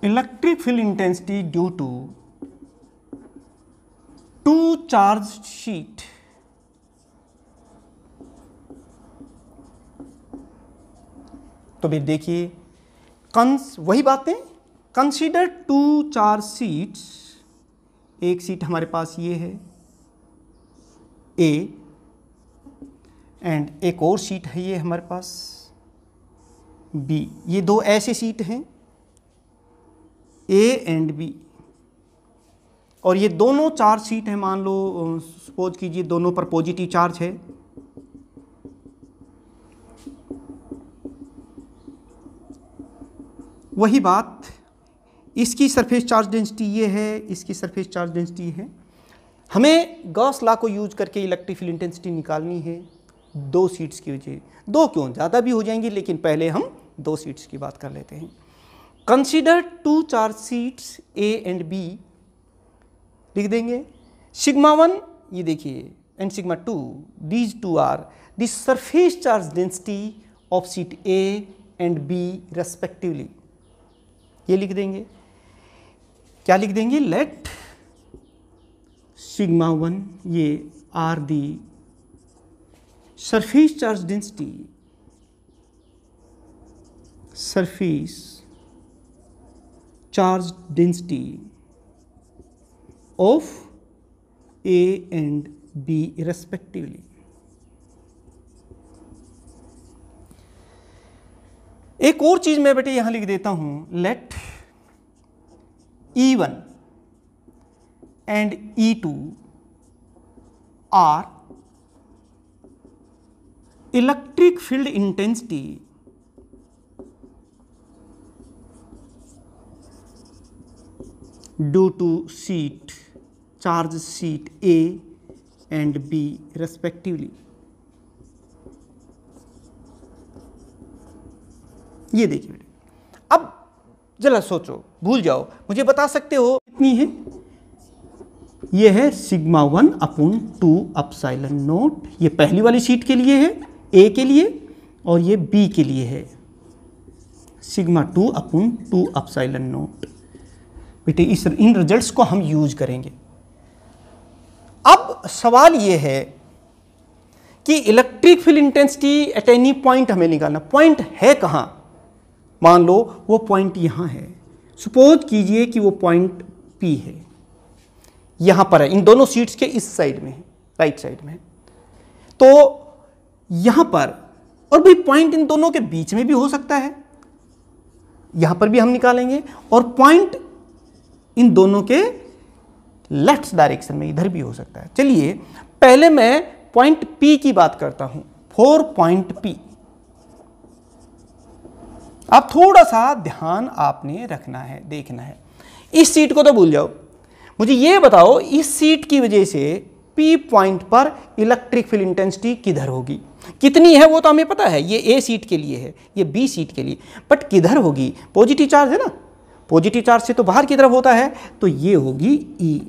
electric field intensity due to two charged sheet तो फिर देखिए कंस वही बातें कंसीडर टू चार सीट्स एक सीट हमारे पास ये है ए एंड एक और सीट है ये हमारे पास बी ये दो ऐसे सीट हैं ए एंड बी और ये दोनों चार्ज सीट हैं मान लो सपोज कीजिए दोनों पर पॉजिटिव चार्ज है वही बात इसकी सरफेस चार्ज डेंसिटी ये है इसकी सरफेस चार्ज डेंसिटी है हमें गॉस लॉ को यूज करके इलेक्ट्रिक फील्ड इंटेंसिटी निकालनी है दो सीट्स की चाहिए दो क्यों ज़्यादा भी हो जाएंगी लेकिन पहले हम दो सीट्स की बात कर लेते हैं consider two charged sheets A and B लिख देंगे सिग्मा वन ये देखिए and sigma two these two are the surface charge density of sheet A and B respectively ये लिख देंगे क्या लिख देंगे लेट सिग्मा वन ये are the surface charge density surface charge density of A and B respectively. एक और चीज मैं बेटे यहां लिख देता हूं let E1 and E2 are electric field intensity due to sheet charge sheet A and B respectively ये देखिए अब जरा सोचो भूल जाओ मुझे बता सकते हो कितनी है यह है sigma one upon two epsilon naught यह पहली वाली सीट के लिए है ए के लिए और ये बी के लिए है sigma two upon two epsilon naught बेटे इस इन रिजल्ट्स को हम यूज करेंगे अब सवाल ये है कि electric field intensity at any point हमें निकालना पॉइंट है कहाँ मान लो वो पॉइंट यहाँ है सपोज कीजिए कि वो पॉइंट पी है यहाँ पर है इन दोनों सीट्स के इस साइड में है राइट साइड में तो यहां पर और भाई पॉइंट इन दोनों के बीच में भी हो सकता है यहां पर भी हम निकालेंगे और पॉइंट इन दोनों के लेफ्ट डायरेक्शन में इधर भी हो सकता है चलिए पहले मैं पॉइंट पी की बात करता हूं फोर पॉइंट पी आप थोड़ा सा ध्यान आपने रखना है देखना है इस सीट को तो भूल जाओ मुझे यह बताओ इस सीट की वजह से पी पॉइंट पर इलेक्ट्रिक फील्ड इंटेंसिटी किधर होगी कितनी है वो तो हमें पता है ये ए सीट के लिए है ये बी सीट के लिए बट किधर होगी पॉजिटिव चार्ज है ना पॉजिटिव चार्ज से तो बाहर की तरफ होता है तो ये होगी E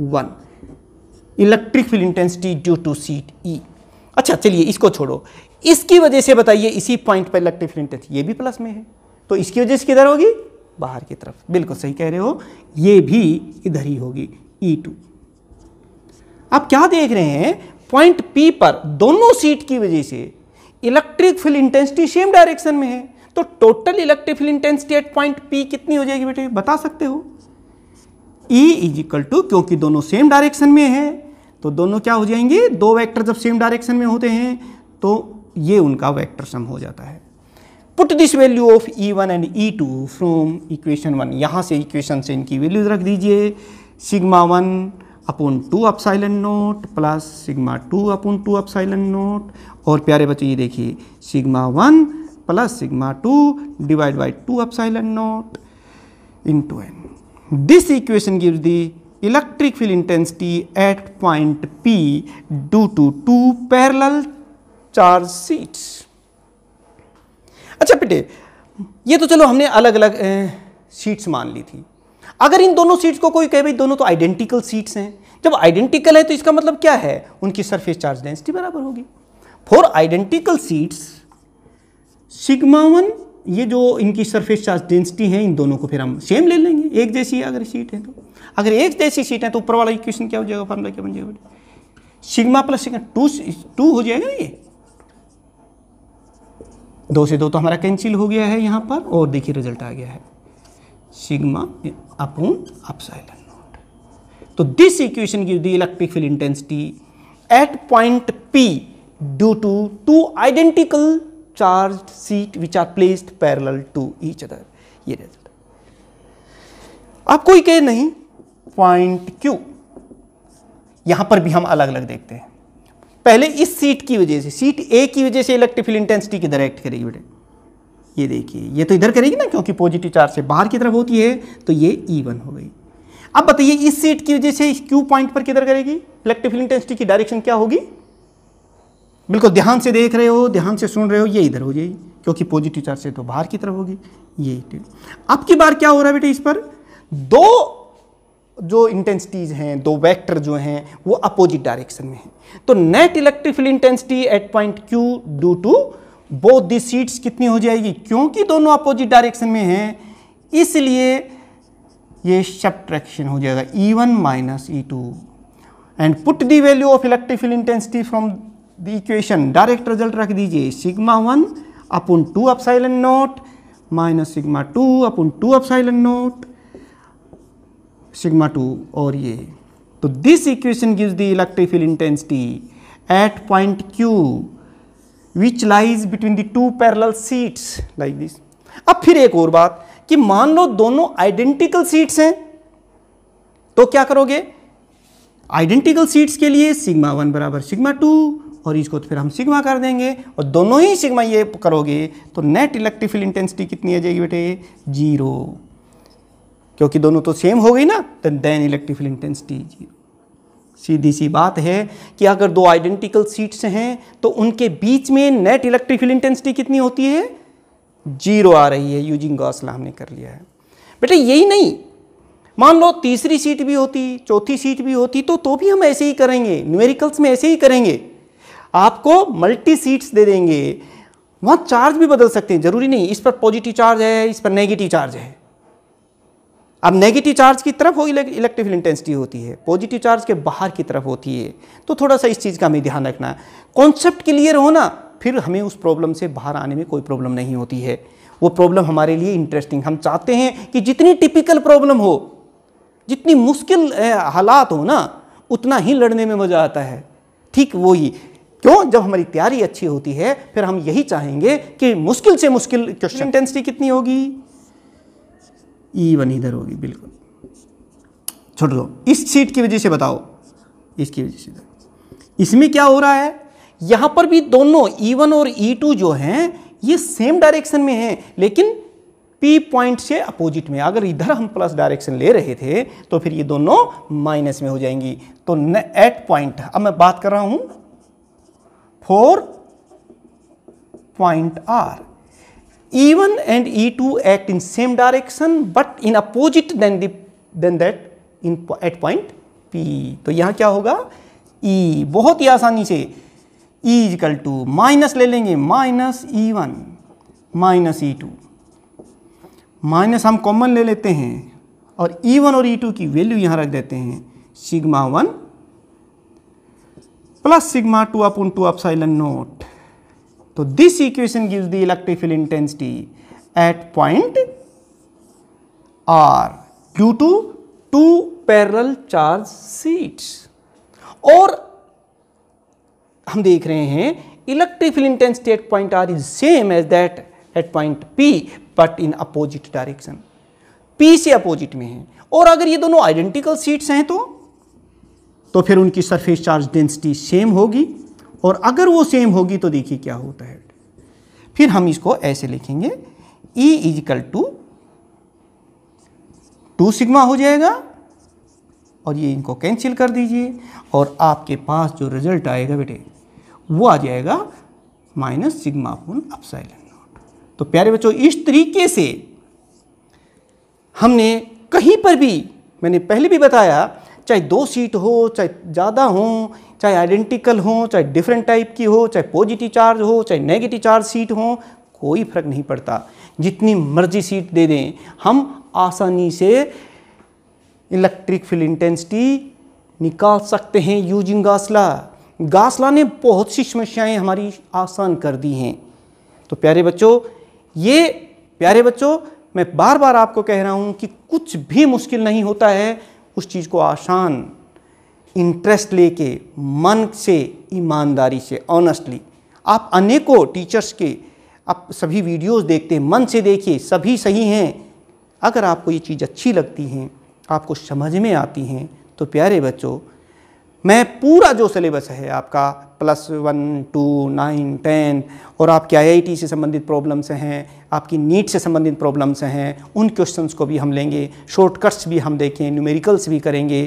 one electric field intensity due to sheet E अच्छा चलिए इसको छोड़ो इसकी वजह से बताइए इसी पॉइंट पर इलेक्ट्रिक फील्ड इंटेंसिटी ये भी प्लस में है तो इसकी वजह से किधर होगी बाहर की तरफ बिल्कुल सही कह रहे हो ये भी इधर ही होगी ई e टू आप क्या देख रहे हैं पॉइंट पी पर दोनों सीट की वजह से electric field intensity same direction में है तो total electric field intensity at point P कितनी हो जाएगी बेटे बता सकते हो ई इज इक्वल टू क्योंकि दोनों सेम डायरेक्शन में है तो दोनों क्या हो जाएंगे दो वैक्टर जब सेम डायरेक्शन में होते हैं तो ये उनका वैक्टर सम हो जाता है put this value of E one and E two from equation one यहां से इक्वेशन से इनकी वैल्यूज रख दीजिए sigma one upon two epsilon naught plus sigma two upon two epsilon naught और प्यारे बच्चों ये देखिए sigma one plus sigma two divide by two epsilon naught in to and this equation gives the electric field intensity at point P due to two parallel charge sheets. अच्छा बेटे ये तो चलो हमने अलग अलग सीट्स मान ली थी अगर इन दोनों सीट्स को कोई कहे भाई दोनों तो आइडेंटिकल सीट्स हैं जब आइडेंटिकल है तो इसका मतलब क्या है उनकी सरफेस चार्ज डेंसिटी बराबर होगी for identical sheets sigma one ये जो इनकी सरफेस चार्ज डेंसिटी है इन दोनों को फिर हम सेम ले लेंगे एक जैसी अगर सीट है तो अगर एक जैसी सीट है तो ऊपर वाला इक्वेशन क्या हो जाएगा फॉर्मला क्या बन जाएगा sigma plus sigma two two हो जाएगा ये दो से दो तो हमारा कैंसिल हो गया है यहाँ पर और देखिए रिजल्ट आ गया है सिग्मा अपॉन अपसाइलन नॉट तो this equation give the electric field intensity at point P due to two identical charge sheet which are placed parallel to each other ये रिजल्ट आप कोई कह नहीं पॉइंट क्यू यहां पर भी हम अलग अलग देखते हैं पहले इस सीट की वजह से सीट ए की वजह से इलेक्ट्रिक फील्ड इंटेंसिटी किधर एक्ट करेगी बेटे ये देखिए ये तो इधर करेगी ना क्योंकि पॉजिटिव चार्ज से बाहर की तरफ होती है तो ये ई वन हो गई अब बताइए इस सीट की वजह से क्यू पॉइंट पर किधर करेगी इलेक्ट्रिकल इंटेंसिटी की डायरेक्शन क्या होगी बिल्कुल ध्यान से देख रहे हो ध्यान से सुन रहे हो ये इधर हो जाएगी क्योंकि पॉजिटिव चार्ज से तो बाहर की तरफ होगी ये अब की बार क्या हो रहा है बेटे इस पर दो जो इंटेंसिटीज हैं दो वेक्टर जो हैं वो अपोजिट डायरेक्शन में हैं तो net electric field intensity at point Q due to both the sheets कितनी हो जाएगी क्योंकि दोनों अपोजिट डायरेक्शन में हैं इसलिए ये सब्ट्रैक्शन हो जाएगा E one minus E two and put the value of electric field intensity from the equation direct result रख दीजिए sigma one upon two epsilon naught minus sigma two upon two epsilon naught sigma two और ये तो this equation gives the electric field intensity at point Q which lies between the two parallel sheets like this अब फिर एक और बात कि मान लो दोनों आइडेंटिकल सीट्स हैं तो क्या करोगे आइडेंटिकल सीट्स के लिए सिग्मा वन बराबर सिग्मा टू और इसको तो फिर हम सिग्मा कर देंगे और दोनों ही सिग्मा ये करोगे तो नेट इलेक्ट्रिक फील्ड इंटेंसिटी कितनी आ जाएगी बेटे जीरो क्योंकि दोनों तो सेम हो गई ना तो then electric field intensity zero सीधी सी बात है कि अगर दो आइडेंटिकल सीट्स हैं तो उनके बीच में नेट इलेक्ट्रिक फील्ड इंटेंसिटी कितनी होती है जीरो आ रही है यूजिंग गॉस लॉ हमने कर लिया है बेटा यही नहीं मान लो तीसरी सीट भी होती चौथी सीट भी होती तो तो भी हम ऐसे ही करेंगे न्यूमेरिकल्स में ऐसे ही करेंगे आपको मल्टी सीट्स दे देंगे वहाँ चार्ज भी बदल सकते हैं ज़रूरी नहीं इस पर पॉजिटिव चार्ज है इस पर नेगेटिव चार्ज है अब नेगेटिव चार्ज की तरफ हो इलेक्ट्रिकल इंटेंसिटी होती है पॉजिटिव चार्ज के बाहर की तरफ होती है तो थोड़ा सा इस चीज़ का हमें ध्यान रखना है कॉन्सेप्ट क्लियर हो ना फिर हमें उस प्रॉब्लम से बाहर आने में कोई प्रॉब्लम नहीं होती है वो प्रॉब्लम हमारे लिए इंटरेस्टिंग हम चाहते हैं कि जितनी टिपिकल प्रॉब्लम हो जितनी मुश्किल हालात हो ना उतना ही लड़ने में मज़ा आता है ठीक वो ही क्यों जब हमारी तैयारी अच्छी होती है फिर हम यही चाहेंगे कि मुश्किल से मुश्किल क्वेश्चन इंटेंसिटी कितनी होगी ई वन इधर होगी बिल्कुल छोड़ दो इस सीट की वजह से बताओ इसकी वजह से इसमें क्या हो रहा है यहां पर भी दोनों ई e वन और ई e टू जो हैं ये सेम डायरेक्शन में हैं लेकिन पी पॉइंट से अपोजिट में अगर इधर हम प्लस डायरेक्शन ले रहे थे तो फिर ये दोनों माइनस में हो जाएंगी तो न एट पॉइंट अब मैं बात कर रहा हूं for point R E1 and E2 act in same direction but in opposite than the than that in at point P. तो यहाँ क्या होगा E बहुत ही आसानी से E इजकल टू माइनस ले लेंगे minus E one minus E two minus हम कॉमन ले लेते हैं और E1 और E2 की वैल्यू यहाँ रख देते हैं sigma one plus sigma two upon two epsilon naught तो this equation gives the electrical intensity at point R due to two parallel charge sheets और हम देख रहे हैं electrical intensity at point R is same as that at point P but in opposite direction P से opposite में है और अगर ये दोनों आइडेंटिकल सीट्स हैं तो तो फिर उनकी सरफेस चार्ज डेंसिटी सेम होगी और अगर वो सेम होगी तो देखिए क्या होता है फिर हम इसको ऐसे लिखेंगे E is equal to two sigma हो जाएगा और ये इनको कैंसिल कर दीजिए और आपके पास जो रिजल्ट आएगा बेटे वो आ जाएगा minus sigma upon epsilon naught तो प्यारे बच्चों इस तरीके से हमने कहीं पर भी मैंने पहले भी बताया चाहे दो सीट हो चाहे ज़्यादा हो चाहे आइडेंटिकल हो चाहे डिफरेंट टाइप की हो चाहे पॉजिटिव चार्ज हो चाहे नेगेटिव चार्ज सीट हो कोई फ़र्क नहीं पड़ता जितनी मर्जी सीट दे दें हम आसानी से इलेक्ट्रिक फील्ड इंटेंसिटी निकाल सकते हैं यूजिंग गासला गासला ने बहुत सी समस्याएं हमारी आसान कर दी हैं तो प्यारे बच्चों ये प्यारे बच्चों मैं बार बार आपको कह रहा हूँ कि कुछ भी मुश्किल नहीं होता है उस चीज़ को आसान इंटरेस्ट लेके मन से ईमानदारी से ऑनेस्टली आप अनेकों टीचर्स के आप सभी वीडियोस देखते हैं मन से देखिए सभी सही हैं अगर आपको ये चीज़ अच्छी लगती हैं आपको समझ में आती हैं तो प्यारे बच्चों मैं पूरा जो सिलेबस है आपका plus one two nine ten और आपके आईआईटी से संबंधित प्रॉब्लम्स हैं आपकी नीट से संबंधित प्रॉब्लम्स हैं उन क्वेश्चंस को भी हम लेंगे शॉर्टकट्स भी हम देखें न्यूमेरिकल्स भी करेंगे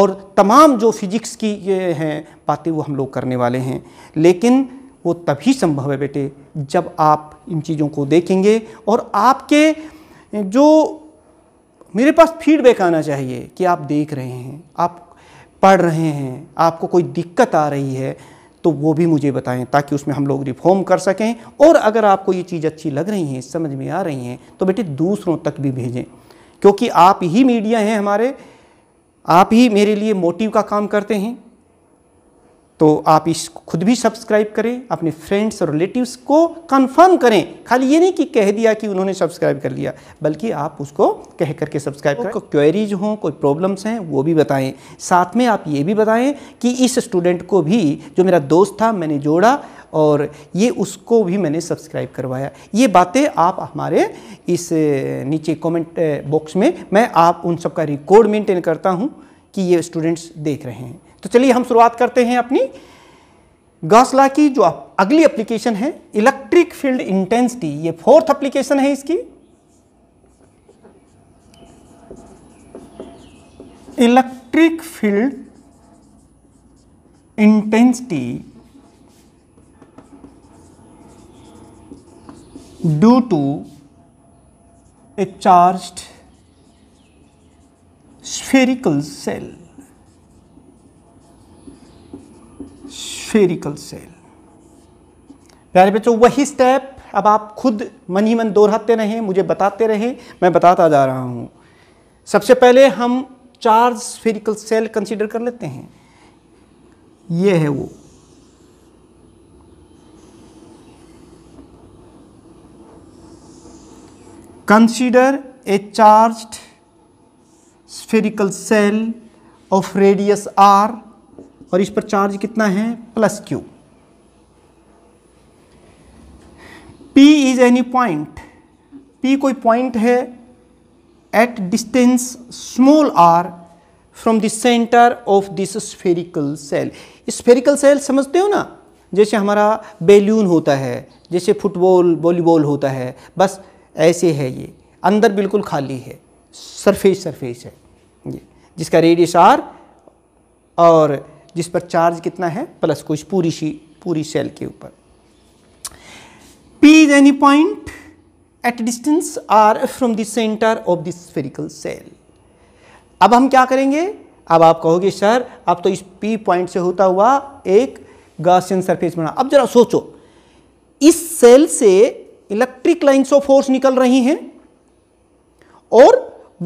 और तमाम जो फिजिक्स की हैं बातें वो हम लोग करने वाले हैं लेकिन वो तभी संभव है बेटे जब आप इन चीज़ों को देखेंगे और आपके जो मेरे पास फीडबैक आना चाहिए कि आप देख रहे हैं आप पढ़ रहे हैं आपको कोई दिक्कत आ रही है तो वो भी मुझे बताएं ताकि उसमें हम लोग रिफॉर्म कर सकें और अगर आपको ये चीज़ अच्छी लग रही है समझ में आ रही हैं तो बेटे दूसरों तक भी भेजें क्योंकि आप ही मीडिया हैं हमारे आप ही मेरे लिए मोटिव का काम करते हैं तो आप इस खुद भी सब्सक्राइब करें अपने फ्रेंड्स और रिलेटिव्स को कंफर्म करें खाली ये नहीं कि कह दिया कि उन्होंने सब्सक्राइब कर लिया बल्कि आप उसको कह करके सब्सक्राइब करें कोई क्वेरीज हों कोई प्रॉब्लम्स हैं वो भी बताएं साथ में आप ये भी बताएं कि इस स्टूडेंट को भी जो मेरा दोस्त था मैंने जोड़ा और ये उसको भी मैंने सब्सक्राइब करवाया ये बातें आप हमारे इस नीचे कॉमेंट बॉक्स में मैं आप उन सबका रिकॉर्ड मेंटेन करता हूँ कि ये स्टूडेंट्स देख रहे हैं तो चलिए हम शुरुआत करते हैं अपनी गौसला की जो अगली एप्लीकेशन है इलेक्ट्रिक फील्ड इंटेंसिटी ये फोर्थ एप्लीकेशन है इसकी electric field intensity due to a charged spherical shell spherical shell प्यारे बच्चों वही स्टेप अब आप खुद मन ही मन दोहराते रहें मुझे बताते रहें मैं बताता जा रहा हूं सबसे पहले हम चार्ज स्फेरिकल सेल कंसीडर कर लेते हैं ये है वो consider a charged spherical shell of radius R और इस पर चार्ज कितना है plus Q P is any point P कोई पॉइंट है at distance small R from the centre of this spherical shell spherical shell समझते हो ना जैसे हमारा बेलून होता है जैसे फुटबॉल वॉलीबॉल होता है बस ऐसे है ये अंदर बिल्कुल खाली है सरफेस सरफेस है ये जिसका रेडियस आर और जिस पर चार्ज कितना है प्लस को इस पूरी शी पूरी सेल के ऊपर P is any point at distance are from the centre of the spherical shell अब हम क्या करेंगे अब आप कहोगे सर अब तो इस P पॉइंट से होता हुआ एक गासियन सरफेस बना अब जरा सोचो इस सेल से इलेक्ट्रिक लाइन्स ऑफ फोर्स निकल रही हैं और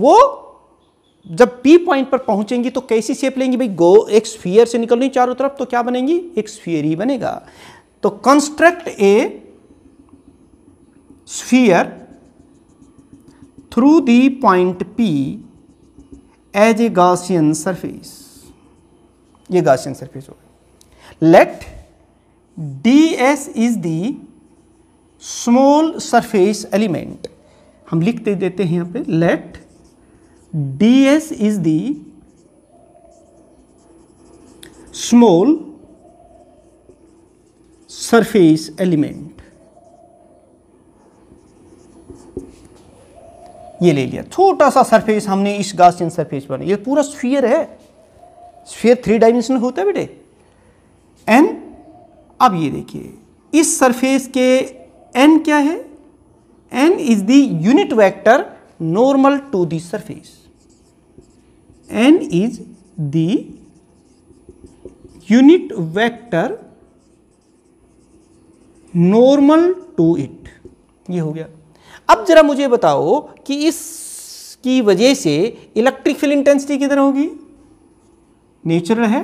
वो जब पी पॉइंट पर पहुंचेंगी तो कैसी शेप लेंगी भाई गो एक स्फीयर से निकल रही चारों तरफ तो क्या बनेंगी एक स्फीयर ही बनेगा तो construct a sphere through the point P as a Gaussian surface ये गासियन सरफेस हो गई let D S is the small surface element हम लिख दे देते हैं यहां पे लेट ds is the small surface element ये ले लिया छोटा सा सरफेस हमने इस गासियन सरफेस पर ये पूरा स्फीयर है स्फीयर थ्री डायमेंशन होता है बेटे एन अब ये देखिए इस सरफेस के एन क्या है N is the unit vector normal to the surface n is the unit vector normal to it ये हो गया अब जरा मुझे बताओ कि इसकी वजह से इलेक्ट्रिक फील्ड इंटेंसिटी किधर होगी नेचुरल है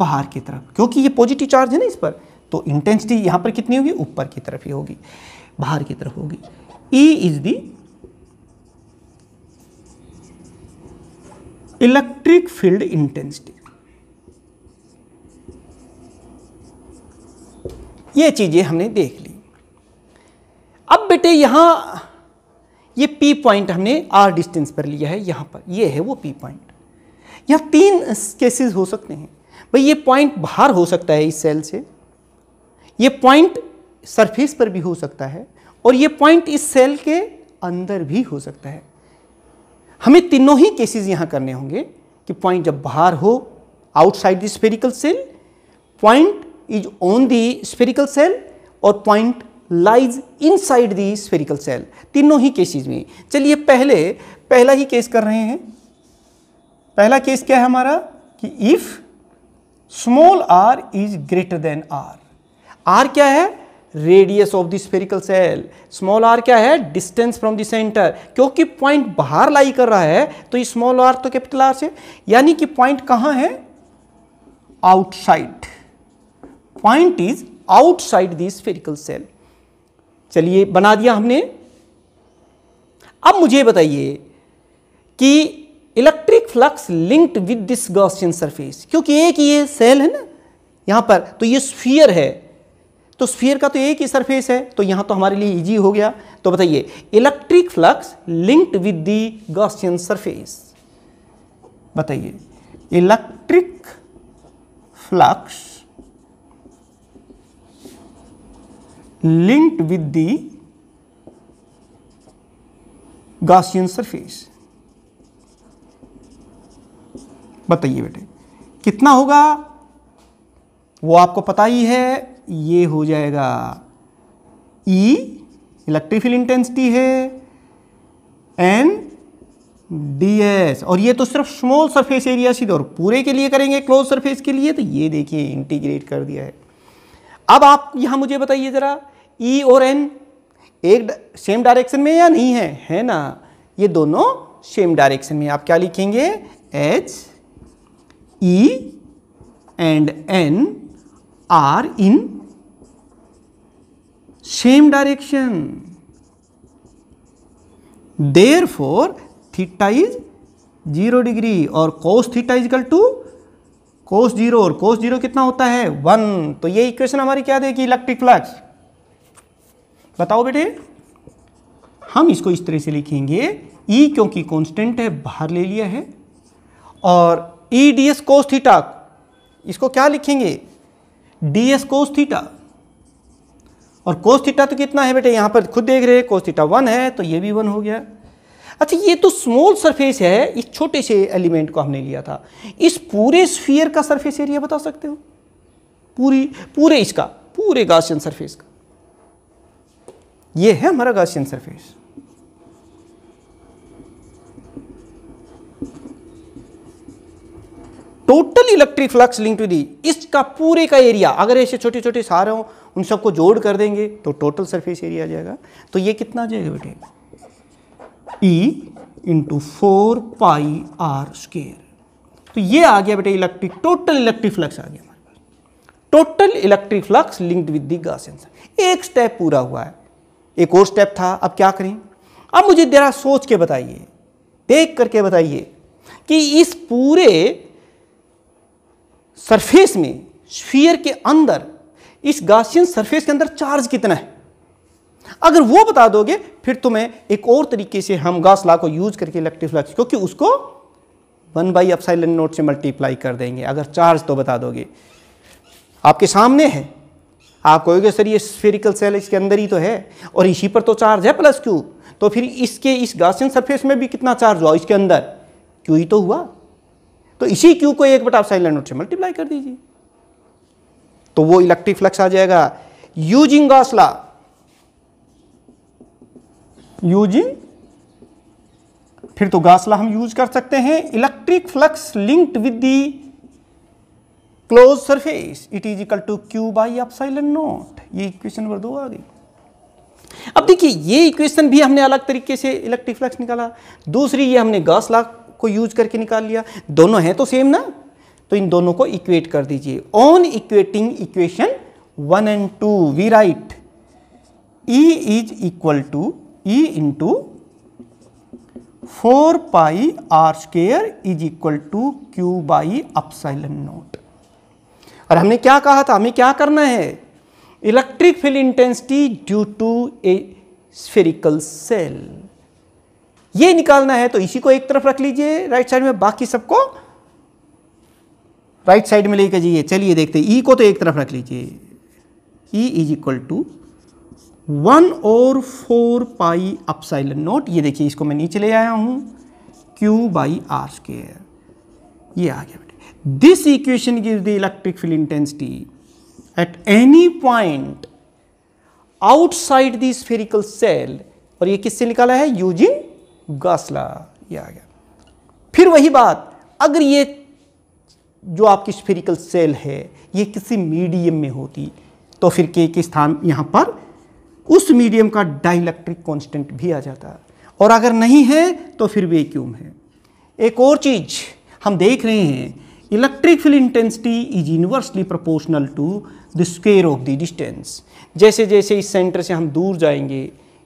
बाहर की तरफ क्योंकि ये पॉजिटिव चार्ज है ना इस पर तो इंटेंसिटी यहां पर कितनी होगी ऊपर की तरफ ही होगी बाहर की तरफ होगी E is the electric field intensity ये चीज़ें हमने देख ली अब बेटे यहां ये पी पॉइंट हमने आर डिस्टेंस पर लिया है यहां पर ये है वो पी पॉइंट यहाँ तीन केसेस हो सकते हैं भाई ये पॉइंट बाहर हो सकता है इस सेल से ये पॉइंट सरफेस पर भी हो सकता है और ये पॉइंट इस सेल के अंदर भी हो सकता है हमें तीनों ही केसेस यहाँ करने होंगे कि पॉइंट जब बाहर हो outside the spherical shell point is on the spherical shell और point lies inside the spherical shell तीनों ही केसेस में चलिए पहले पहला ही केस कर रहे हैं पहला केस क्या है हमारा कि if small are is greater than R R क्या है radius of the spherical shell small R क्या है डिस्टेंस फ्रॉम द सेंटर क्योंकि पॉइंट बाहर लाई कर रहा है तो स्मॉल आर तो कैपिटल आर से यानी कि पॉइंट कहां है outside point is outside the spherical shell चलिए बना दिया हमने अब मुझे बताइए कि electric flux linked with this Gaussian surface क्योंकि एक ये सेल है ना यहां पर तो ये स्फीयर है तो स्फीयर का तो एक ही सरफेस है तो यहां तो हमारे लिए इजी हो गया तो बताइए electric flux linked with the Gaussian surface बताइए electric flux linked with the Gaussian surface बताइए बेटे कितना होगा वो आपको पता ही है ये हो जाएगा ई इलेक्ट्रिक फील्ड इंटेंसिटी है एन डी एस और ये तो सिर्फ स्मॉल सरफेस एरिया सीधे और पूरे के लिए करेंगे क्लोज सरफेस के लिए तो ये देखिए इंटीग्रेट कर दिया है अब आप यहां मुझे बताइए ज़रा ई e और एन एक सेम डायरेक्शन में या नहीं है है ना ये दोनों सेम डायरेक्शन में आप क्या लिखेंगे H E and N are in same direction therefore theta is 0 degree और cos theta is equal to cos 0 और cos 0 कितना होता है 1 तो ये इक्वेशन हमारी क्या देगी इलेक्ट्रिक फ्लक्स बताओ बेटे हम इसको इस तरह से लिखेंगे E क्योंकि कांस्टेंट है बाहर ले लिया है और E D S cos theta इसको क्या लिखेंगे डी एस कोस थीटा और कोस थीटा तो कितना है बेटे यहां पर खुद देख रहे हैं कोस थीटा वन है तो ये भी वन हो गया अच्छा ये तो स्मॉल सरफेस है इस छोटे से एलिमेंट को हमने लिया था इस पूरे स्फीयर का सरफेस एरिया बता सकते हो पूरी पूरे इसका पूरे गासियन सरफेस का ये है हमारा Gaussian surface total electric flux link to the इसका पूरे का एरिया अगर ऐसे छोटे छोटे सारे हों उन सबको जोड़ कर देंगे तो टोटल सरफेस एरिया आ जाएगा तो ये कितना आ जाएगा बेटे E into four pi are square तो ये आ गया बेटे इलेक्ट्रिक टोटल इलेक्ट्रिक फ्लक्स आ गया total electric flux linked with the Gaussian surface एक स्टेप पूरा हुआ है एक और स्टेप था अब क्या करें अब मुझे जरा सोच के बताइए देख करके बताइए कि इस पूरे सरफेस में स्फीयर के अंदर इस गासियन सरफेस के अंदर चार्ज कितना है अगर वो बता दोगे फिर तुम्हें एक और तरीके से हम गास ला को यूज करके इलेक्ट्रिक फ्लक्स क्योंकि उसको वन बाई अपसाइलन नोट से मल्टीप्लाई कर देंगे अगर चार्ज तो बता दोगे आपके सामने है आप कहोगे सर ये स्फेरिकल सेल इसके अंदर ही तो है और इसी पर तो चार्ज है प्लस क्यू तो फिर इसके इस गासियन सरफेस में भी कितना चार्ज हुआ इसके अंदर क्यू ही तो हुआ तो इसी क्यू को एक बटा साइलेंट नोट से मल्टीप्लाई कर दीजिए तो वो इलेक्ट्रिक फ्लक्स आ जाएगा यूजिंग गॉसला यूजिंग फिर तो गॉसला हम यूज कर सकते हैं electric flux linked with the close surface it is equal to Q by epsilon naught ये इक्वेशन नंबर दो आ गई अब देखिए ये इक्वेशन भी हमने अलग तरीके से इलेक्ट्रिक फ्लक्स निकाला दूसरी ये हमने गॉस को यूज करके निकाल लिया दोनों हैं तो सेम ना तो इन दोनों को इक्वेट कर दीजिए on equating equation one and two we write E is equal to E into four pi are square is equal to Q by epsilon naught और हमने क्या कहा था हमें क्या करना है electric field intensity due to a spherical shell ये निकालना है तो इसी को एक तरफ रख लीजिए राइट साइड में बाकी सबको राइट साइड में लेकर जाइए चलिए देखते ई ई e को तो एक तरफ रख लीजिए E is equal to one और फोर पाई अपसाइल नोट ये देखिए इसको मैं नीचे ले आया हूं क्यू बाई आर स्केयर ये आ गया बेटे this equation give the electric field intensity at any point outside this spherical shell और ये किससे निकाला है यूजिंग गासला ये आ गया फिर वही बात अगर ये जो आपकी स्फेरिकल सेल है ये किसी मीडियम में होती तो फिर के के स्थान यहाँ पर उस मीडियम का डाइलेक्ट्रिक कांस्टेंट भी आ जाता और अगर नहीं है तो फिर वैक्यूम है एक और चीज़ हम देख रहे हैं electric field intensity is universally proportional to the square of the distance जैसे जैसे इस सेंटर से हम दूर जाएंगे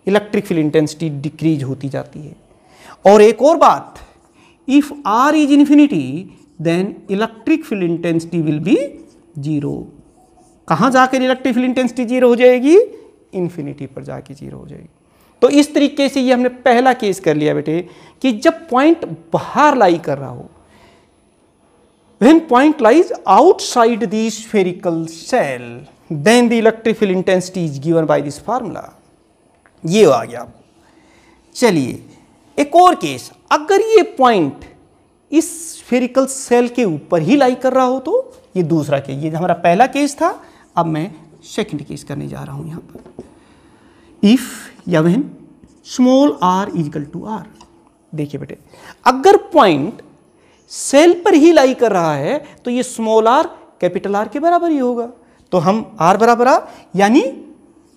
इलेक्ट्रिक फील्ड इंटेंसिटी डिक्रीज होती जाती है और एक और बात if r is infinity then electric field intensity will be zero कहाँ जाकर इलेक्ट्रिक फील्ड इंटेंसिटी जीरो हो जाएगी इन्फिनिटी पर जाके जीरो हो जाएगी तो इस तरीके से ये हमने पहला केस कर लिया बेटे कि जब पॉइंट बाहर लाई कर रहा हो when point lies outside the spherical shell then the electric field intensity is given by this formula ये आ गया चलिए एक और केस अगर ये पॉइंट इस स्फेरिकल सेल के ऊपर ही लाई कर रहा हो तो ये दूसरा केस ये हमारा पहला केस था अब मैं सेकंड केस करने जा रहा हूं यहां पर इफ या when small r is equal to r देखिए बेटे अगर पॉइंट सेल पर ही लाई कर रहा है तो ये स्मॉल आर कैपिटल आर के बराबर ही होगा तो हम आर बराबर आर यानी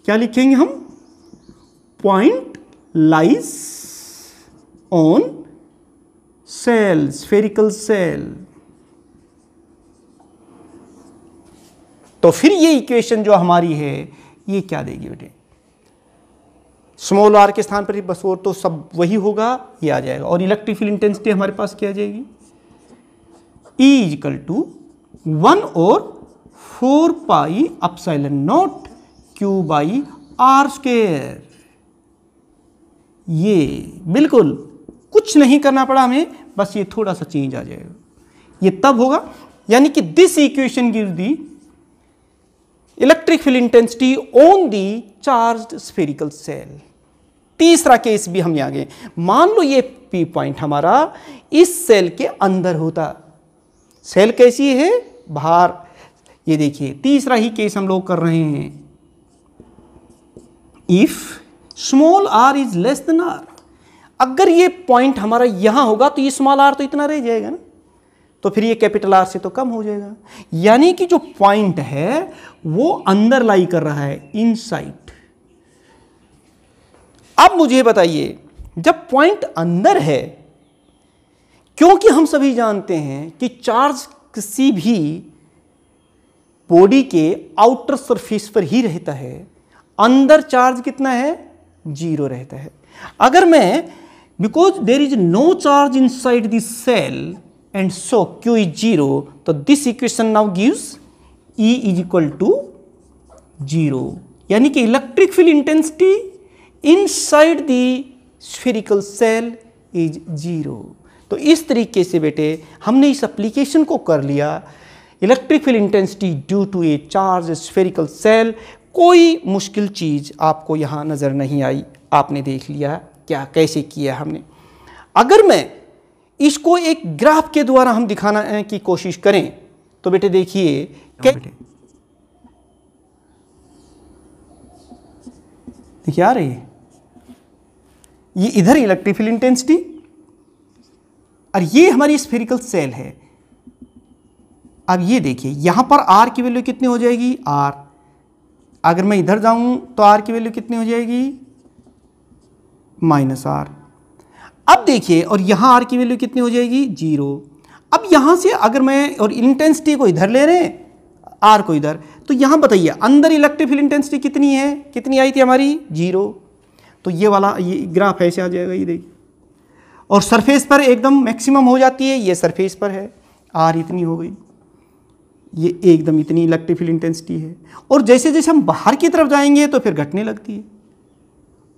क्या लिखेंगे हम point lies on cell, spherical cell. तो फिर ये इक्वेशन जो हमारी है ये क्या देगी बेटे स्मॉल आर के स्थान पर बस और तो सब वही होगा ये आ जाएगा और इलेक्ट्रिक फील्ड इंटेंसिटी हमारे पास क्या आ जाएगी ई इजिकल टू वन और four pi epsilon naught q by r square ये बिल्कुल कुछ नहीं करना पड़ा हमें बस ये थोड़ा सा चेंज आ जाएगा ये तब होगा यानी कि this equation give the electric field intensity on the charge spherical shell तीसरा केस भी हम यहां गए मान लो ये पी पॉइंट हमारा इस सेल के अंदर होता सेल कैसी है बाहर ये देखिए तीसरा ही केस हम लोग कर रहे हैं if small are is less than r अगर ये पॉइंट हमारा यहां होगा तो ये स्मॉल आर तो इतना रह जाएगा ना तो फिर ये कैपिटल आर से तो कम हो जाएगा यानी कि जो पॉइंट है वो अंदर लाई कर रहा है इनसाइट अब मुझे बताइए जब पॉइंट अंदर है क्योंकि हम सभी जानते हैं कि चार्ज किसी भी बॉडी के आउटर सरफेस पर ही रहता है अंदर चार्ज कितना है जीरो रहता है अगर मैं because there is no charge inside the cell and so q is zero so this equation now gives e is equal to zero यानी कि electric field intensity inside the spherical shell is zero तो इस तरीके से बेटे हमने इस application को कर लिया electric field intensity due to a charge spherical shell कोई मुश्किल चीज़ आपको यहाँ नज़र नहीं आई आपने देख लिया क्या कैसे किया हमने अगर मैं इसको एक ग्राफ के द्वारा हम दिखाना की कोशिश करें तो बेटे देखिए हाँ देखिए आ रही है ये इधर इलेक्ट्रिकल इंटेंसिटी और ये हमारी स्फेरिकल सेल है अब ये देखिए यहां पर आर की वैल्यू कितनी हो जाएगी आर अगर मैं इधर जाऊं तो आर की वैल्यू कितनी हो जाएगी माइनस आर अब देखिए और यहाँ आर की वैल्यू कितनी हो जाएगी जीरो अब यहाँ से अगर मैं और इंटेंसिटी को इधर ले रहे हैं आर को इधर तो यहाँ बताइए अंदर इलेक्ट्रिक फील्ड इंटेंसिटी कितनी है कितनी आई थी हमारी जीरो तो ये वाला ये ग्राफ ऐसे आ जाएगा ये देखिए और सरफेस पर एकदम मैक्सिमम हो जाती है ये सरफेस पर है आर इतनी हो गई ये एकदम इतनी इलेक्ट्रिक फील्ड इंटेंसिटी है और जैसे जैसे हम बाहर की तरफ जाएंगे तो फिर घटने लगती है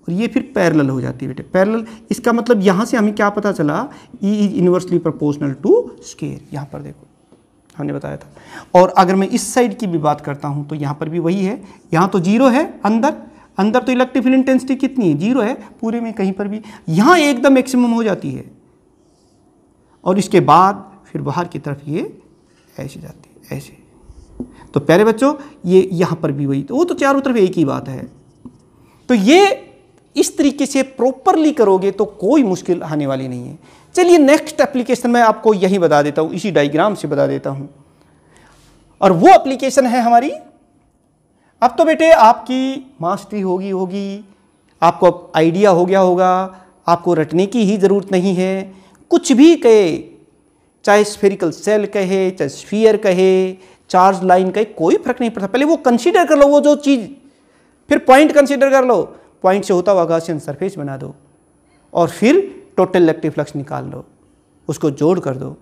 और ये फिर पैरेलल हो जाती है बेटे पैरेलल इसका मतलब यहाँ से हमें क्या पता चला e is inversely proportional to square यहाँ पर देखो हमने बताया था और अगर मैं इस साइड की भी बात करता हूँ तो यहाँ पर भी वही है यहाँ तो जीरो है अंदर अंदर तो इलेक्ट्रिक फील्ड इंटेंसिटी कितनी है जीरो है पूरे में कहीं पर भी यहाँ एकदम मैक्सिमम हो जाती है और इसके बाद फिर बाहर की तरफ ये ऐसे जाती है ऐसे तो प्यारे बच्चों ये यहाँ पर भी वही तो वो तो चारों तरफ एक ही बात है तो ये इस तरीके से प्रॉपरली करोगे तो कोई मुश्किल आने वाली नहीं है चलिए नेक्स्ट एप्लीकेशन मैं आपको यही बता देता हूँ इसी डायग्राम से बता देता हूं और वो एप्लीकेशन है हमारी अब तो बेटे आपकी मास्टरी होगी होगी आपको आइडिया हो गया होगा आपको रटने की ही ज़रूरत नहीं है कुछ भी कहे चाहे स्फेरिकल सेल कहे चाहे स्फीयर कहे चार्ज लाइन कहे कोई फर्क नहीं पड़ता पहले वो कंसीडर कर लो वो जो चीज़ फिर पॉइंट कंसीडर कर लो पॉइंट से होता हुआ गासियन सरफेस बना दो और फिर टोटल इलेक्ट्रिक फ्लक्स निकाल लो उसको जोड़ कर दो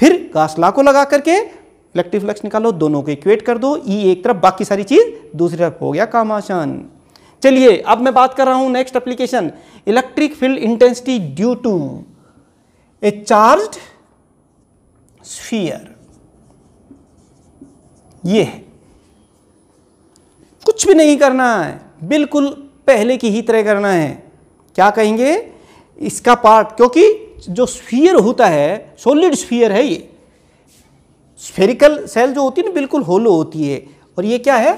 फिर गास ला को लगा करके इलेक्ट्रिक फ्लक्स निकालो दोनों को इक्वेट कर दो ई एक तरफ बाकी सारी चीज़ दूसरी तरफ हो गया काम आसान चलिए अब मैं बात कर रहा हूँ next application electric field intensity due to a charge sphere ये है कुछ भी नहीं करना है बिल्कुल पहले की ही तरह करना है क्या कहेंगे इसका पार्ट क्योंकि जो स्फीयर होता है सॉलिड स्फीयर है ये स्फेरिकल सेल जो होती है ना बिल्कुल होलो होती है और ये क्या है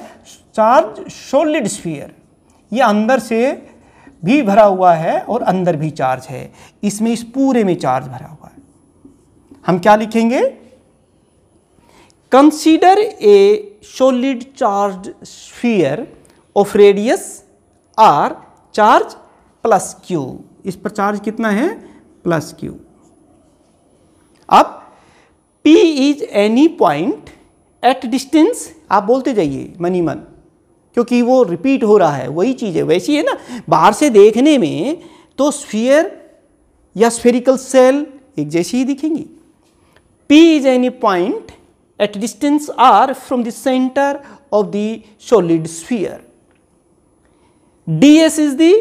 चार्ज सॉलिड स्फीयर ये अंदर से भी भरा हुआ है और अंदर भी चार्ज है इसमें इस पूरे में चार्ज भरा हुआ है हम क्या लिखेंगे consider a solid charge sphere of radius r charge plus q इस पर चार्ज कितना है प्लस क्यू अब P is any point at distance आप बोलते जाइए मनी मन क्योंकि वो रिपीट हो रहा है वही चीज़ है वैसी है ना बाहर से देखने में तो स्फीयर या स्फेरिकल सेल एक जैसी ही दिखेंगी P is any point at distance are from the centre of the solid sphere ds is the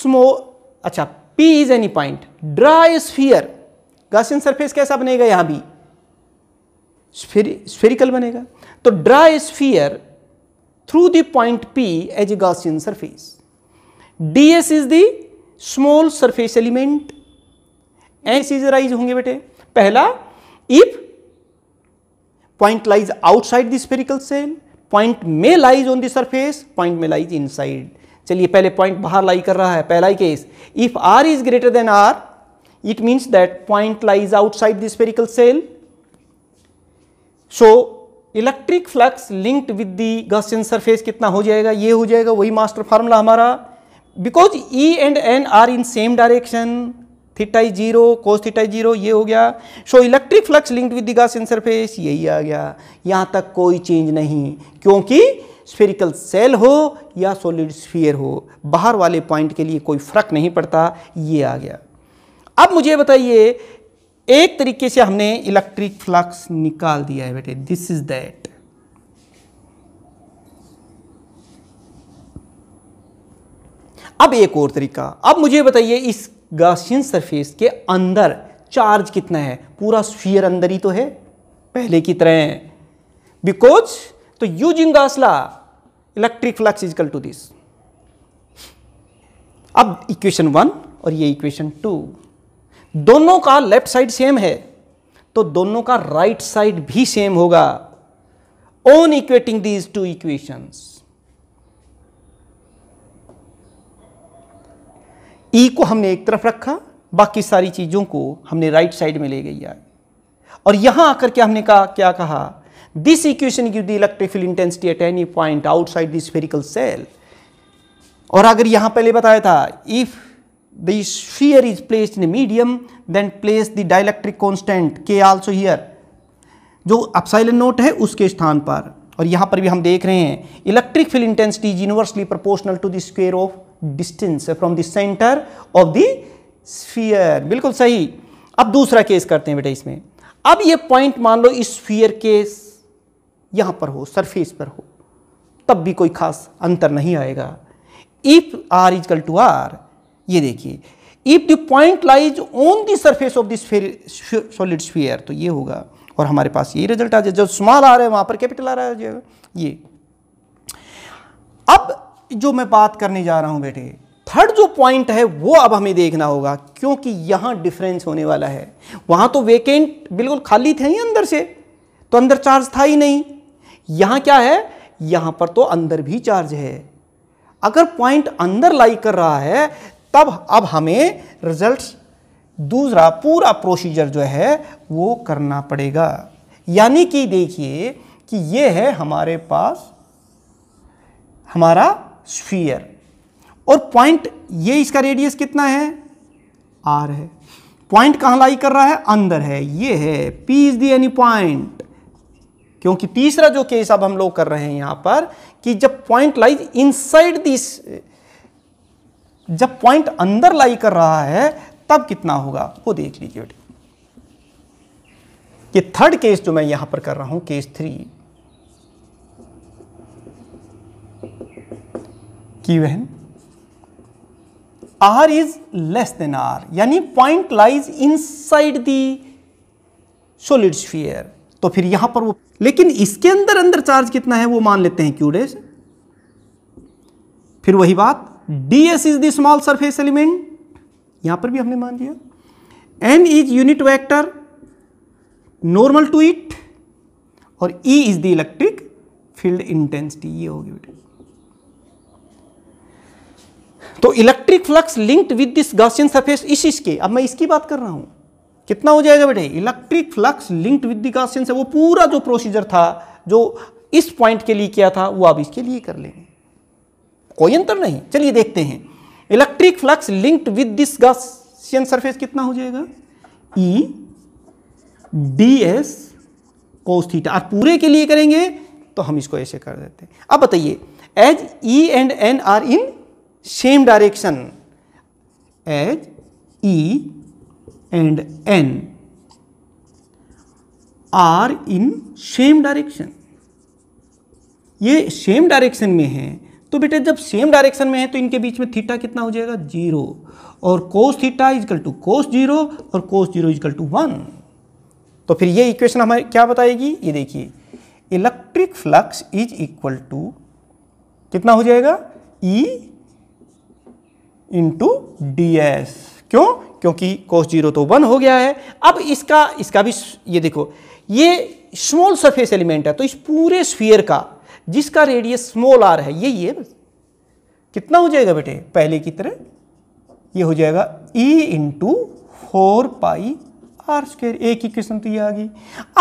small अच्छा P is any point draw a sphere Gaussian surface कैसा बनेगा यहां भी स्फेरिकल बनेगा तो draw a sphere through the point P as a Gaussian surface ds is the small surface element s is rise होंगे बेटे पहला if point lies outside the spherical shell point may lie on the surface point may lie inside चलिए पहले point बाहर lie कर रहा है पहला ही case if r is greater than r it means that point lies outside the spherical shell so electric flux linked with the Gaussian surface कितना हो जाएगा ये हो जाएगा वही मास्टर फार्मूला हमारा because e and n are in same direction theta is zero cos theta is zero ये हो गया so electric flux linked with the Gaussian surface यही आ गया यहाँ तक कोई चेंज नहीं क्योंकि स्फेरिकल सेल हो या सॉलिड स्फीयर हो बाहर वाले पॉइंट के लिए कोई फ़र्क नहीं पड़ता ये आ गया अब मुझे बताइए एक तरीके से हमने इलेक्ट्रिक फ्लक्स निकाल दिया है बेटे दिस इज़ दैट अब एक और तरीका अब मुझे बताइए इस गासियन सरफेस के अंदर चार्ज कितना है पूरा स्फीयर अंदर ही तो है पहले की तरह बिकॉज तो using Gauss law electric flux is equal to this अब इक्वेशन वन और ये इक्वेशन टू दोनों का लेफ्ट साइड सेम है तो दोनों का राइट right साइड भी सेम होगा on equating these two equations e को हमने एक तरफ रखा बाकी सारी चीज़ों को हमने राइट right साइड में ले गई और यहां आकर के हमने कहा क्या कहा This equation gives the electric field intensity at any point outside the spherical cell. और अगर यहाँ पहले बताया था if the sphere is placed in a medium then place the dielectric constant k also here जो अपसाइलन नोट है उसके स्थान पर और यहाँ पर भी हम देख रहे हैं electric field intensity is universally proportional to the square of distance from the centre of the sphere बिल्कुल सही अब दूसरा केस करते हैं बेटा इसमें अब ये पॉइंट मान लो इस स्फीयर के यहाँ पर हो सरफेस पर हो तब भी कोई खास अंतर नहीं आएगा if r is equal to r ये देखिए if the point lies on the surface of this solid sphere तो ये होगा और हमारे पास यही रिजल्ट आ जाए जब स्मॉल आ रहा है वहां पर कैपिटल आ रहा है ये अब जो मैं बात करने जा रहा हूं बेटे थर्ड जो पॉइंट है वो अब हमें देखना होगा क्योंकि यहां डिफरेंस होने वाला है वहां तो वेकेंट बिल्कुल खाली थे ही अंदर से तो अंदर चार्ज था ही नहीं यहाँ क्या है यहाँ पर तो अंदर भी चार्ज है अगर पॉइंट अंदर लाई कर रहा है तब अब हमें रिजल्ट दूसरा पूरा प्रोसीजर जो है वो करना पड़ेगा यानी कि देखिए कि ये है हमारे पास हमारा स्फीयर और पॉइंट ये इसका रेडियस कितना है आर है पॉइंट कहाँ लाई कर रहा है अंदर है ये है P is the any point क्योंकि तीसरा जो केस अब हम लोग कर रहे हैं यहां पर कि जब पॉइंट लाइज इनसाइड दिस जब पॉइंट अंदर लाई कर रहा है तब कितना होगा वो देख लीजिए बेटे ये थर्ड केस जो मैं यहां पर कर रहा हूं केस थ्री की when r is less than r यानी point lies inside the solid sphere तो फिर यहां पर वो लेकिन इसके अंदर अंदर चार्ज कितना है वो मान लेते हैं क्यू डैश फिर वही बात d S is the small surface element यहां पर भी हमने मान लिया n is unit vector normal to it और e is the electric field intensity ये होगी बेटे तो electric flux linked with this Gaussian surface इस इसके अब मैं इसकी बात कर रहा हूं कितना हो जाएगा बेटे electric flux linked with the Gaussian से वो पूरा जो प्रोसीजर था जो इस पॉइंट के लिए किया था वो आप इसके लिए कर लेंगे कोई अंतर नहीं चलिए देखते हैं electric flux linked with this Gaussian surface कितना हो जाएगा e D S cos theta और पूरे के लिए करेंगे तो हम इसको ऐसे कर देते हैं अब बताइए as e and n are in same direction as e and n are in same direction ये सेम डायरेक्शन में है तो बेटा जब सेम डायरेक्शन में है तो इनके बीच में थीटा कितना हो जाएगा जीरो और cos theta is equal to cos zero और cos zero is equal to one तो फिर ये इक्वेशन हमारे क्या बताएगी ये देखिए electric flux is equal to कितना हो जाएगा ई इंटू डी एस क्यों क्योंकि कोस जीरो तो वन हो गया है अब इसका इसका भी ये देखो ये स्मॉल सरफेस एलिमेंट है तो इस पूरे स्फीयर का जिसका रेडियस स्मॉल आर है यही है बस कितना हो जाएगा बेटे पहले की तरह ये हो जाएगा e into four pi r square एक इक्वेशन तो ये आ गई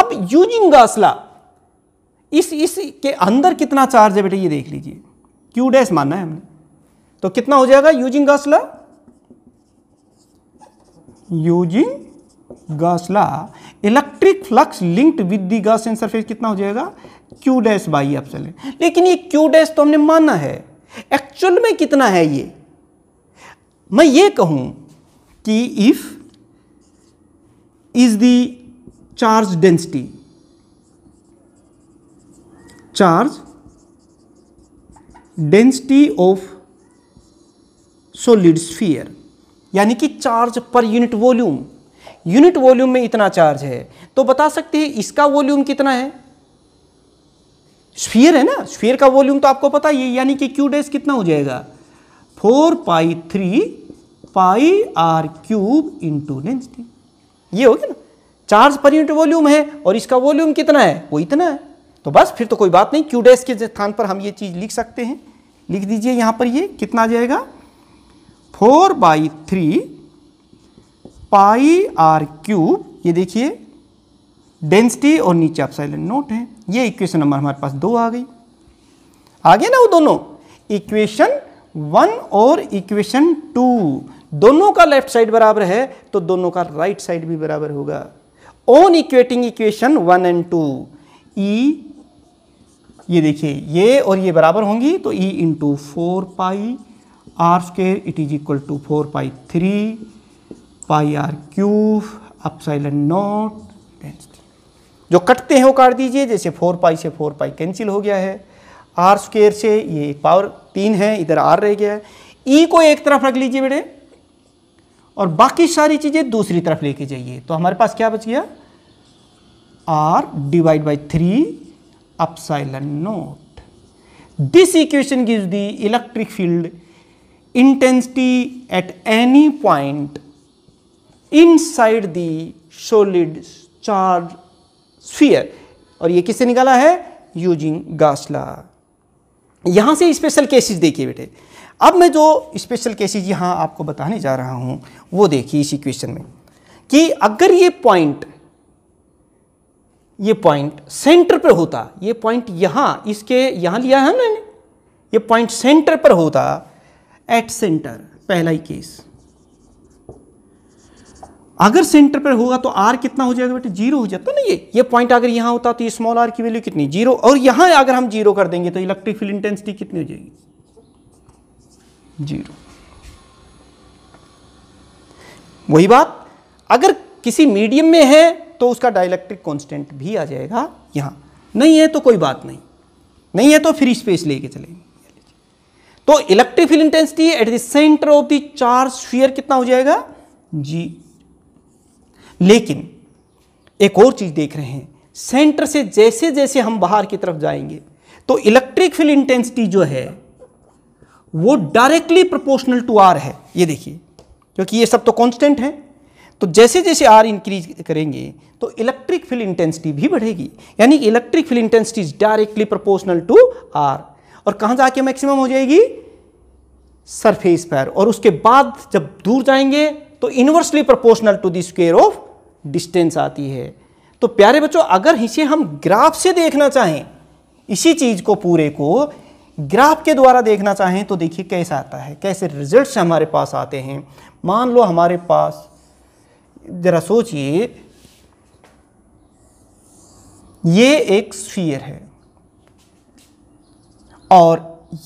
अब यूजिंग गासला इस इस के अंदर कितना चार्ज है बेटे ये देख लीजिए क्यू डैश मानना है हमने तो कितना हो जाएगा using Gauss law using Gauss law electric flux linked with the Gauss interface कितना हो जाएगा क्यू डैश बाई एप्सलन लेकिन ये क्यू डैश तो हमने माना है एक्चुअल में कितना है ये मैं ये कहूं कि if is the charge density charge density of solid sphere यानी कि charge per unit volume unit volume में इतना चार्ज है तो बता सकते हैं इसका वॉल्यूम कितना है स्फीयर है ना स्फीयर का वॉल्यूम तो आपको पता ही यानी कि क्यू डैश कितना हो जाएगा four pi three pi r cube into density ये हो गया ना चार्ज पर यूनिट वॉल्यूम है और इसका वॉल्यूम कितना है वो इतना है तो बस फिर तो कोई बात नहीं क्यू डैश के स्थान पर हम ये चीज़ लिख सकते हैं लिख दीजिए यहां पर ये कितना आ जाएगा four by three pi r cube ये देखिए डेंसिटी और नीचे आप साइलेंट नोट है ये इक्वेशन नंबर हमारे पास दो आ गई आ गया ना वो दोनों इक्वेशन वन और इक्वेशन टू दोनों का लेफ्ट साइड बराबर है तो दोनों का राइट right साइड भी बराबर होगा on equating equation one and two e ये देखिए ये और ये बराबर होंगी तो e into four pi are square it is equal to four pi three pi r cube epsilon naught जो कटते हैं वो काट दीजिए जैसे फोर पाई से फोर पाई कैंसिल हो गया है आर स्क्वेयर से ये एक पावर तीन है इधर आर रह गया है ई को एक तरफ रख लीजिए बेटे और बाकी सारी चीज़ें दूसरी तरफ लेके जाइए तो हमारे पास क्या बच गया r divide by three epsilon naught this equation gives the electric field intensity at any point inside the solid charge sphere और ये किससे निकाला है यूजिंग गासला यहां से स्पेशल केसेस देखिए बेटे अब मैं जो स्पेशल केसेस यहां आपको बताने जा रहा हूं वो देखिए इस इक्वेशन में कि अगर ये पॉइंट ये पॉइंट सेंटर पर होता ये पॉइंट यहां इसके यहां लिया है मैंने ये पॉइंट सेंटर पर होता एट सेंटर पहला ही केस अगर सेंटर पर होगा तो आर कितना हो जाएगा बेटे जीरो हो जाता तो ना ये ये पॉइंट अगर यहां होता तो ये स्मॉल आर की वैल्यू कितनी जीरो और यहां अगर हम जीरो कर देंगे तो इलेक्ट्रिक फील्ड इंटेंसिटी कितनी हो जाएगी जीरो वही बात अगर किसी मीडियम में है तो उसका डायलैक्ट्रिक कांस्टेंट भी आ जाएगा यहां नहीं है तो कोई बात नहीं नहीं है तो फ्री स्पेस लेके चलेंगे तो electric field intensity at the centre of the charge sphere कितना हो जाएगा जी लेकिन एक और चीज देख रहे हैं सेंटर से जैसे जैसे हम बाहर की तरफ जाएंगे तो इलेक्ट्रिक फील्ड इंटेंसिटी जो है वो डायरेक्टली प्रोपोर्शनल टू आर है ये देखिए क्योंकि ये सब तो कांस्टेंट है तो जैसे जैसे आर इंक्रीज करेंगे तो इलेक्ट्रिक फील्ड इंटेंसिटी भी बढ़ेगी यानी electric field intensity is directly proportional to r और कहाँ जाके मैक्सिमम हो जाएगी सरफेस पर और उसके बाद जब दूर जाएंगे तो inversely proportional to the square of distance आती है तो प्यारे बच्चों अगर इसे हम ग्राफ से देखना चाहें इसी चीज़ को पूरे को ग्राफ के द्वारा देखना चाहें तो देखिए कैसा आता है कैसे रिजल्ट्स हमारे पास आते हैं मान लो हमारे पास ज़रा सोचिए ये एक स्फीयर है और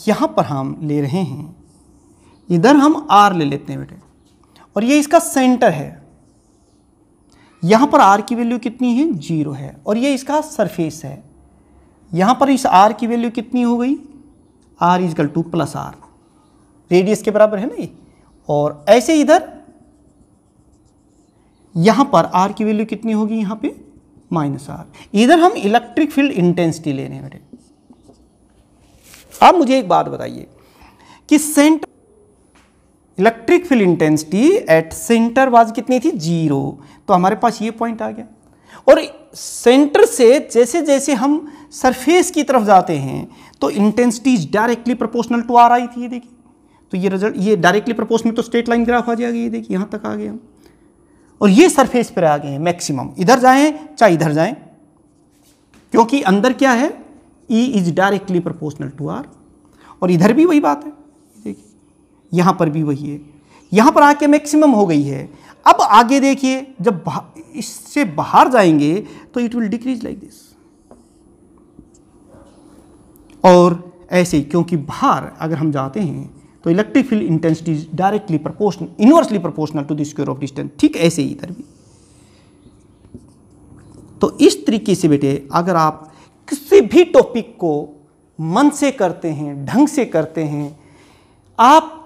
यहाँ पर हम ले रहे हैं इधर हम आर ले लेते हैं बेटे और ये इसका सेंटर है यहाँ पर आर की वैल्यू कितनी है जीरो है और ये इसका सरफेस है यहाँ पर इस आर की वैल्यू कितनी हो गई r is equal to plus r radius के बराबर है ना ये और ऐसे इधर यहाँ पर आर की वैल्यू कितनी होगी यहाँ पे माइनस आर इधर हम इलेक्ट्रिक फील्ड इंटेंसिटी ले रहे हैं बेटे अब मुझे एक बात बताइए कि centre electric field intensity at centre was कितनी थी जीरो तो हमारे पास ये पॉइंट आ गया और सेंटर से जैसे जैसे हम सरफेस की तरफ जाते हैं तो intensity directly proportional to r आई थी ये देखिए तो ये रिजल्ट ये डायरेक्टली प्रोपोर्शनल तो स्ट्रेट लाइन ग्राफ आ जाएगा ये देखिए यहाँ तक आ गए हम और ये सरफेस पर आ गए हैं मैक्सिमम इधर जाएं चाहे इधर जाएं क्योंकि अंदर क्या है e is directly proportional to r और इधर भी वही बात है देखिए यहाँ पर भी वही है यहाँ पर आके मैक्सिमम हो गई है अब आगे देखिए जब इससे बाहर जाएंगे तो it will decrease like this और ऐसे क्योंकि बाहर अगर हम जाते हैं तो electric field intensity directly proportional inversely proportional to the square of distance ठीक ऐसे ही इधर भी तो इस तरीके से बेटे अगर आप किसी भी टॉपिक को मन से करते हैं ढंग से करते हैं आप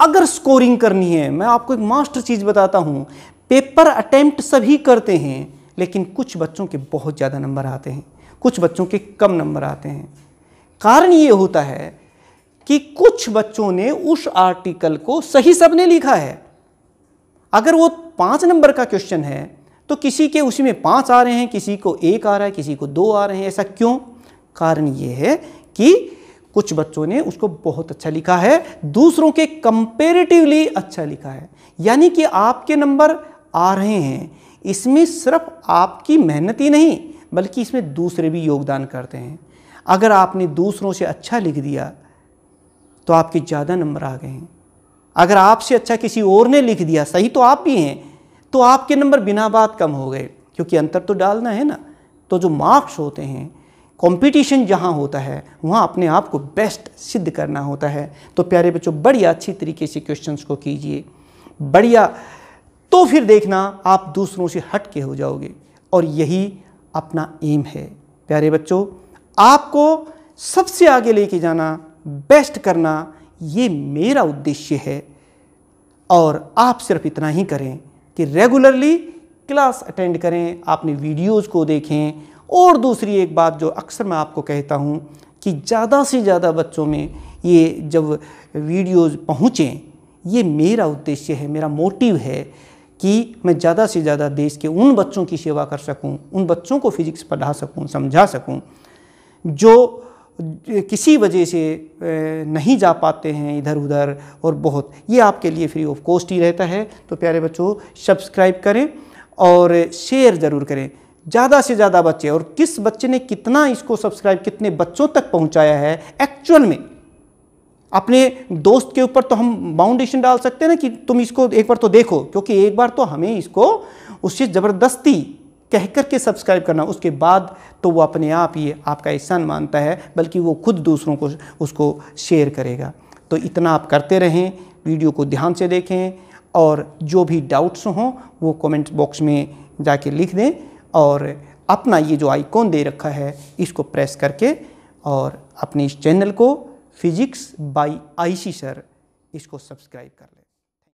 अगर स्कोरिंग करनी है मैं आपको एक मास्टर चीज़ बताता हूं पेपर अटैम्प्ट सभी करते हैं लेकिन कुछ बच्चों के बहुत ज़्यादा नंबर आते हैं कुछ बच्चों के कम नंबर आते हैं कारण ये होता है कि कुछ बच्चों ने उस आर्टिकल को सही सबने लिखा है अगर वो पांच नंबर का क्वेश्चन है तो किसी के उसी में पाँच आ रहे हैं किसी को एक आ रहा है किसी को दो आ रहे हैं ऐसा क्यों कारण ये है कि कुछ बच्चों ने उसको बहुत अच्छा लिखा है दूसरों के कंपेरेटिवली अच्छा लिखा है यानी कि आपके नंबर आ रहे हैं इसमें सिर्फ आपकी मेहनत ही नहीं बल्कि इसमें दूसरे भी योगदान करते हैं अगर आपने दूसरों से अच्छा लिख दिया तो आपके ज़्यादा नंबर आ गए हैं अगर आपसे अच्छा किसी और ने लिख दिया सही तो आप भी हैं तो आपके नंबर बिना बात कम हो गए क्योंकि अंतर तो डालना है ना तो जो मार्क्स होते हैं कंपटीशन जहाँ होता है वहाँ अपने आप को बेस्ट सिद्ध करना होता है तो प्यारे बच्चों बढ़िया अच्छी तरीके से क्वेश्चंस को कीजिए बढ़िया तो फिर देखना आप दूसरों से हट के हो जाओगे और यही अपना एम है प्यारे बच्चों आपको सबसे आगे लेके जाना बेस्ट करना ये मेरा उद्देश्य है और आप सिर्फ इतना ही करें कि रेगुलरली क्लास अटेंड करें आपने वीडियोज़ को देखें और दूसरी एक बात जो अक्सर मैं आपको कहता हूँ कि ज़्यादा से ज़्यादा बच्चों में ये जब वीडियोज़ पहुँचें ये मेरा उद्देश्य है मेरा मोटिव है कि मैं ज़्यादा से ज़्यादा देश के उन बच्चों की सेवा कर सकूं, उन बच्चों को फिज़िक्स पढ़ा सकूं, समझा सकूं, जो किसी वजह से नहीं जा पाते हैं इधर उधर और बहुत ये आपके लिए फ्री ऑफ कॉस्ट ही रहता है तो प्यारे बच्चों सब्सक्राइब करें और शेयर ज़रूर करें ज़्यादा से ज़्यादा बच्चे और किस बच्चे ने कितना इसको सब्सक्राइब कितने बच्चों तक पहुंचाया है एक्चुअल में अपने दोस्त के ऊपर तो हम बाउंडेशन डाल सकते हैं ना कि तुम इसको एक बार तो देखो क्योंकि एक बार तो हमें इसको उससे ज़बरदस्ती कह कर के सब्सक्राइब करना उसके बाद तो वो अपने आप ही आपका एहसान मानता है बल्कि वो खुद दूसरों को उसको शेयर करेगा तो इतना आप करते रहें वीडियो को ध्यान से देखें और जो भी डाउट्स हों वो कमेंट बॉक्स में जाके लिख दें और अपना ये जो आइकॉन दे रखा है इसको प्रेस करके और अपने इस चैनल को फिजिक्स बाय आईसी सर इसको सब्सक्राइब कर